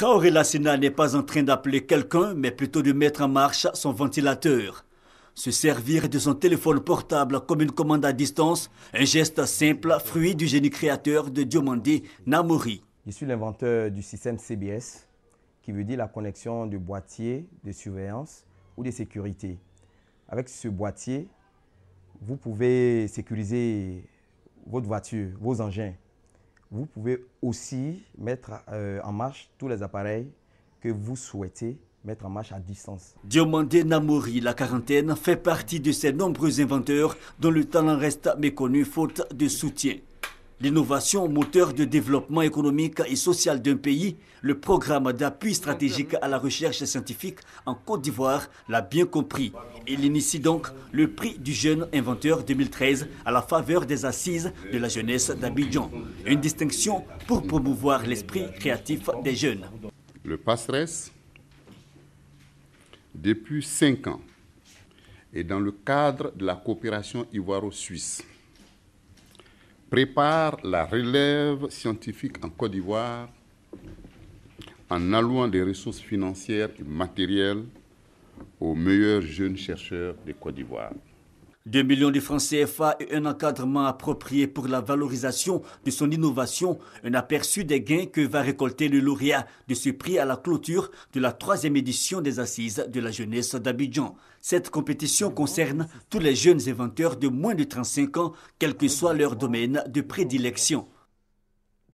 Traoré Lassina n'est pas en train d'appeler quelqu'un, mais plutôt de mettre en marche son ventilateur. Se servir de son téléphone portable comme une commande à distance, un geste simple, fruit du génie créateur de Diomandé Namori. Je suis l'inventeur du système CBS, qui veut dire la connexion de boîtier de surveillance ou de sécurité. Avec ce boîtier, vous pouvez sécuriser votre voiture, vos engins. Vous pouvez aussi mettre euh, en marche tous les appareils que vous souhaitez mettre en marche à distance. Diomandé Namori, la quarantaine, fait partie de ces nombreux inventeurs dont le talent reste méconnu faute de soutien l'innovation moteur de développement économique et social d'un pays, le programme d'appui stratégique à la recherche scientifique en Côte d'Ivoire l'a bien compris. Il initie donc le prix du jeune inventeur 2013 à la faveur des assises de la jeunesse d'Abidjan, une distinction pour promouvoir l'esprit créatif des jeunes. Le passeresse depuis cinq ans, et dans le cadre de la coopération ivoiro-suisse, prépare la relève scientifique en Côte d'Ivoire en allouant des ressources financières et matérielles aux meilleurs jeunes chercheurs de Côte d'Ivoire. 2 millions de francs CFA et un encadrement approprié pour la valorisation de son innovation, un aperçu des gains que va récolter le lauréat de ce prix à la clôture de la troisième édition des Assises de la jeunesse d'Abidjan. Cette compétition concerne tous les jeunes inventeurs de moins de 35 ans, quel que soit leur domaine de prédilection.